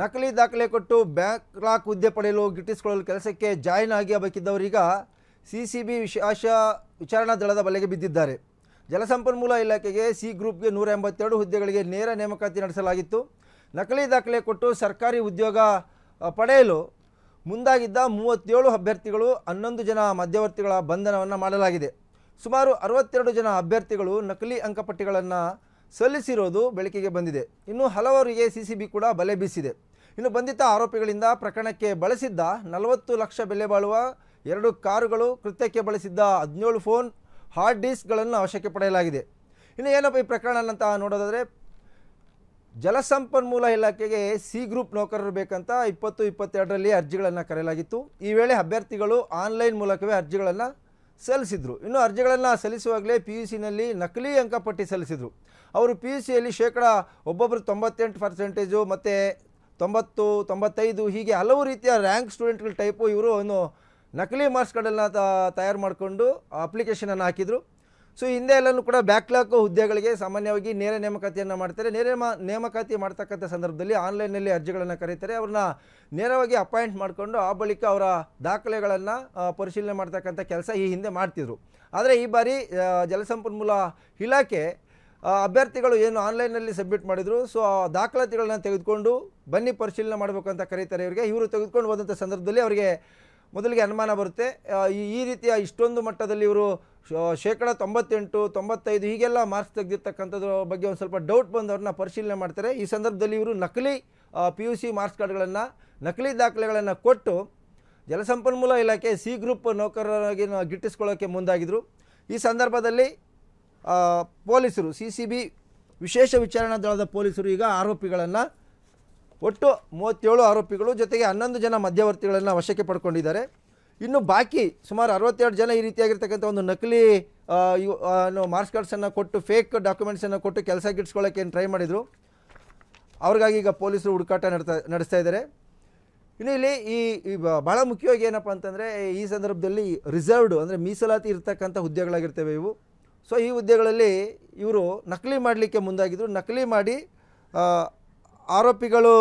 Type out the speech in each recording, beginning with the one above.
ನಕಲಿ ದಾಖಲೆ ಕೊಟ್ಟು ಬ್ಯಾಂಕ್ ಲಾಕ್ ಹುದ್ದೆ ಪಡೆಯಲು ಗಿಟ್ಟಿಸಿಕೊಳ್ಳಲು ಕೆಲಸಕ್ಕೆ ಜಾಯಿನ್ ಆಗಿ ಬೇಕಿದ್ದವರೀಗ ಸಿ ಸಿ ಬಿ ವಿಶೇಷ ವಿಚಾರಣಾ ದಳದ ಬಲೆಗೆ ಬಿದ್ದಿದ್ದಾರೆ ಜಲಸಂಪನ್ಮೂಲ ಇಲಾಖೆಗೆ ಸಿ ಗ್ರೂಪ್ಗೆ ನೂರ ಎಂಬತ್ತೆರಡು ಹುದ್ದೆಗಳಿಗೆ ನೇರ ನೇಮಕಾತಿ ನಡೆಸಲಾಗಿತ್ತು ನಕಲಿ ದಾಖಲೆ ಕೊಟ್ಟು ಸರ್ಕಾರಿ ಉದ್ಯೋಗ ಪಡೆಯಲು ಮುಂದಾಗಿದ್ದ ಮೂವತ್ತೇಳು ಅಭ್ಯರ್ಥಿಗಳು ಹನ್ನೊಂದು ಜನ ಮಧ್ಯವರ್ತಿಗಳ ಬಂಧನವನ್ನು ಮಾಡಲಾಗಿದೆ ಸುಮಾರು ಅರವತ್ತೆರಡು ಜನ ಅಭ್ಯರ್ಥಿಗಳು ನಕಲಿ ಅಂಕಪಟ್ಟಿಗಳನ್ನು ಸಲ್ಲಿಸಿರೋದು ಬೆಳಕಿಗೆ ಬಂದಿದೆ ಇನ್ನು ಹಲವರಿಗೆ ಸಿ ಸಿ ಬಿ ಕೂಡ ಬಲೆ ಬೀಸಿದೆ ಇನ್ನು ಬಂಧಿತ ಆರೋಪಿಗಳಿಂದ ಪ್ರಕರಣಕ್ಕೆ ಬಳಸಿದ್ದ ನಲವತ್ತು ಲಕ್ಷ ಬೆಲೆ ಬಾಳುವ ಎರಡು ಕಾರುಗಳು ಕೃತ್ಯಕ್ಕೆ ಬಳಸಿದ್ದ ಹದಿನೇಳು ಫೋನ್ ಹಾರ್ಡ್ ಡಿಸ್ಕ್ಗಳನ್ನು ಅವಶ್ಯಕ್ಕೆ ಪಡೆಯಲಾಗಿದೆ ಇನ್ನು ಏನಪ್ಪ ಈ ಪ್ರಕರಣ ಅಂತ ನೋಡೋದಾದರೆ ಜಲಸಂಪನ್ಮೂಲ ಇಲಾಖೆಗೆ ಸಿ ಗ್ರೂಪ್ ನೌಕರರು ಬೇಕಂತ ಇಪ್ಪತ್ತು ಇಪ್ಪತ್ತೆರಡರಲ್ಲಿ ಅರ್ಜಿಗಳನ್ನು ಕರೆಯಲಾಗಿತ್ತು ಈ ವೇಳೆ ಅಭ್ಯರ್ಥಿಗಳು ಆನ್ಲೈನ್ ಮೂಲಕವೇ ಅರ್ಜಿಗಳನ್ನು ಸಲ್ಲಿಸಿದರು ಇನ್ನು ಅರ್ಜಿಗಳನ್ನು ಸಲ್ಲಿಸುವಾಗಲೇ ಪಿ ಯು ಸಿನಲ್ಲಿ ನಕಲಿ ಅಂಕಪಟ್ಟಿ ಸಲ್ಲಿಸಿದರು ಅವರು ಪಿ ಯು ಸಿಯಲ್ಲಿ ಶೇಕಡ ಒಬ್ಬೊಬ್ಬರು ತೊಂಬತ್ತೆಂಟು ಪರ್ಸೆಂಟೇಜು ಮತ್ತು ತೊಂಬತ್ತು ತೊಂಬತ್ತೈದು ಹೀಗೆ ಹಲವು ರೀತಿಯ ರ್ಯಾಂಕ್ ಸ್ಟೂಡೆಂಟ್ಗಳ ಟೈಪು ಇವರು ನಕಲಿ ಮಾರ್ಕ್ಸ್ಗಳೆಲ್ಲ ತಯಾರು ಮಾಡಿಕೊಂಡು ಅಪ್ಲಿಕೇಶನನ್ನು ಹಾಕಿದರು ಸೊ ಹಿಂದೆ ಎಲ್ಲನೂ ಕೂಡ ಬ್ಯಾಕ್ಲಾಕ್ ಹುದ್ದೆಗಳಿಗೆ ಸಾಮಾನ್ಯವಾಗಿ ನೇರ ನೇಮಕಾತಿಯನ್ನು ಮಾಡ್ತಾರೆ ನೇರ ನೇಮಕಾತಿ ಮಾಡ್ತಕ್ಕಂಥ ಸಂದರ್ಭದಲ್ಲಿ ಆನ್ಲೈನಲ್ಲಿ ಅರ್ಜಿಗಳನ್ನು ಕರೀತಾರೆ ಅವ್ರನ್ನ ನೇರವಾಗಿ ಅಪಾಯಿಂಟ್ ಮಾಡಿಕೊಂಡು ಆ ಬಳಿಕ ಅವರ ದಾಖಲೆಗಳನ್ನು ಪರಿಶೀಲನೆ ಮಾಡ್ತಕ್ಕಂಥ ಕೆಲಸ ಈ ಹಿಂದೆ ಮಾಡ್ತಿದ್ರು ಆದರೆ ಈ ಬಾರಿ ಜಲಸಂಪನ್ಮೂಲ ಇಲಾಖೆ ಅಭ್ಯರ್ಥಿಗಳು ಏನು ಆನ್ಲೈನ್ನಲ್ಲಿ ಸಬ್ಮಿಟ್ ಮಾಡಿದರು ಸೊ ಆ ದಾಖಲಾತಿಗಳನ್ನ ತೆಗೆದುಕೊಂಡು ಬನ್ನಿ ಪರಿಶೀಲನೆ ಮಾಡಬೇಕು ಅಂತ ಕರೀತಾರೆ ಇವರಿಗೆ ಇವರು ತೆಗೆದುಕೊಂಡು ಹೋದಂಥ ಸಂದರ್ಭದಲ್ಲಿ ಅವರಿಗೆ ಮೊದಲಿಗೆ ಅನುಮಾನ ಬರುತ್ತೆ ಈ ರೀತಿಯ ಇಷ್ಟೊಂದು ಮಟ್ಟದಲ್ಲಿ ಇವರು ಶೇಕಡ ತೊಂಬತ್ತೆಂಟು ತೊಂಬತ್ತೈದು ಹೀಗೆಲ್ಲ ಮಾರ್ಕ್ಸ್ ತೆಗೆದಿರ್ತಕ್ಕಂಥದ್ರ ಬಗ್ಗೆ ಒಂದು ಸ್ವಲ್ಪ ಡೌಟ್ ಬಂದು ಅವ್ರನ್ನ ಪರಿಶೀಲನೆ ಮಾಡ್ತಾರೆ ಈ ಸಂದರ್ಭದಲ್ಲಿ ಇವರು ನಕಲಿ ಪಿ ಯು ಸಿ ಮಾರ್ಕ್ಸ್ ಕಾರ್ಡ್ಗಳನ್ನು ನಕಲಿ ದಾಖಲೆಗಳನ್ನು ಕೊಟ್ಟು ಜಲಸಂಪನ್ಮೂಲ ಇಲಾಖೆ ಸಿ ಗ್ರೂಪ್ ನೌಕರರಾಗಿ ಗಿಟ್ಟಿಸ್ಕೊಳ್ಳೋಕ್ಕೆ ಮುಂದಾಗಿದ್ದರು ಈ ಸಂದರ್ಭದಲ್ಲಿ ಪೊಲೀಸರು ಸಿ ಸಿ ಬಿ ವಿಶೇಷ ವಿಚಾರಣಾ ದಳದ ಪೊಲೀಸರು ಈಗ ಆರೋಪಿಗಳನ್ನು ಒಟ್ಟು ಮೂವತ್ತೇಳು ಆರೋಪಿಗಳು ಜೊತೆಗೆ ಹನ್ನೊಂದು ಜನ ಮಧ್ಯವರ್ತಿಗಳನ್ನು ವಶಕ್ಕೆ ಪಡ್ಕೊಂಡಿದ್ದಾರೆ ಇನ್ನು ಬಾಕಿ ಸುಮಾರು ಅರವತ್ತೆರಡು ಜನ ಈ ರೀತಿಯಾಗಿರ್ತಕ್ಕಂಥ ಒಂದು ನಕಲಿ ಮಾರ್ಕ್ಸ್ ಕಾರ್ಡ್ಸನ್ನು ಕೊಟ್ಟು ಫೇಕ್ ಡಾಕ್ಯುಮೆಂಟ್ಸನ್ನು ಕೊಟ್ಟು ಕೆಲಸ ಗಿಡ್ಸ್ಕೊಳ್ಳೋಕೆ ಏನು ಟ್ರೈ ಮಾಡಿದರು ಅವ್ರಿಗಾಗಿ ಈಗ ಪೊಲೀಸರು ಹುಡುಕಾಟ ನಡ್ತಾ ನಡೆಸ್ತಾ ಇದ್ದಾರೆ ಇನ್ನು ಇಲ್ಲಿ ಈ ಭಾಳ ಮುಖ್ಯವಾಗಿ ಏನಪ್ಪ ಅಂತಂದರೆ ಈ ಸಂದರ್ಭದಲ್ಲಿ ರಿಸರ್ವ್ಡ್ ಅಂದರೆ ಮೀಸಲಾತಿ ಇರ್ತಕ್ಕಂಥ ಹುದ್ದೆಗಳಾಗಿರ್ತವೆ ಇವು ಸೊ ಈ ಹುದ್ದೆಗಳಲ್ಲಿ ಇವರು ನಕಲಿ ಮಾಡಲಿಕ್ಕೆ ಮುಂದಾಗಿದ್ದರು ನಕಲಿ ಮಾಡಿ ಆರೋಪಿಗಳು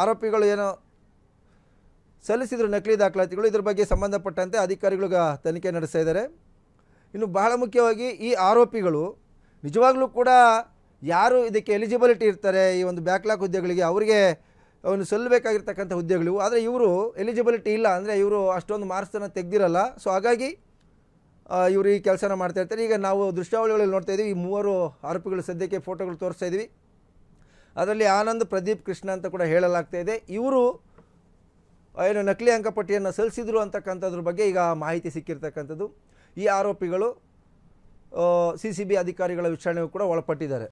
ಆರೋಪಿಗಳು ಏನು ಸಲ್ಲಿಸಿದ್ರು ನಕಲಿ ದಾಖಲಾತಿಗಳು ಇದ್ರ ಬಗ್ಗೆ ಸಂಬಂಧಪಟ್ಟಂತೆ ಅಧಿಕಾರಿಗಳು ತನಿಖೆ ನಡೆಸ್ತಾ ಇದ್ದಾರೆ ಇನ್ನು ಬಹಳ ಮುಖ್ಯವಾಗಿ ಈ ಆರೋಪಿಗಳು ನಿಜವಾಗ್ಲೂ ಕೂಡ ಯಾರು ಇದಕ್ಕೆ ಎಲಿಜಿಬಿಲಿಟಿ ಇರ್ತಾರೆ ಈ ಒಂದು ಬ್ಯಾಕ್ಲಾಕ್ ಹುದ್ದೆಗಳಿಗೆ ಅವರಿಗೆ ಅವನು ಸಲ್ಲಬೇಕಾಗಿರ್ತಕ್ಕಂಥ ಹುದ್ದೆಗಳು ಆದರೆ ಇವರು ಎಲಿಜಿಬಿಲಿಟಿ ಇಲ್ಲ ಅಂದರೆ ಇವರು ಅಷ್ಟೊಂದು ಮಾರ್ಕ್ಸನ್ನು ತೆಗೆದಿರಲ್ಲ ಸೊ ಹಾಗಾಗಿ ಇವರು ಈ ಕೆಲಸನ ಮಾಡ್ತಾ ಇರ್ತಾರೆ ಈಗ ನಾವು ದೃಶ್ಯಾವಳಿಗಳಲ್ಲಿ ನೋಡ್ತಾ ಇದ್ದೀವಿ ಈ ಮೂವರು ಆರೋಪಿಗಳು ಸದ್ಯಕ್ಕೆ ಫೋಟೋಗಳು ತೋರಿಸ್ತಾ ಇದ್ದೀವಿ ಅದರಲ್ಲಿ ಆನಂದ್ ಪ್ರದೀಪ್ ಕೃಷ್ಣ ಅಂತ ಕೂಡ ಹೇಳಲಾಗ್ತಾ ಇದೆ ಇವರು ಏನು ನಕಲಿ ಅಂಕಪಟ್ಟಿಯನ್ನು ಸಲ್ಲಿಸಿದ್ರು ಅಂತಕ್ಕಂಥದ್ರ ಬಗ್ಗೆ ಈಗ ಮಾಹಿತಿ ಸಿಕ್ಕಿರ್ತಕ್ಕಂಥದ್ದು ಈ ಆರೋಪಿಗಳು ಸಿ ಸಿ ಬಿ ಅಧಿಕಾರಿಗಳ ವಿಚಾರಣೆಗೂ ಕೂಡ ಒಳಪಟ್ಟಿದ್ದಾರೆ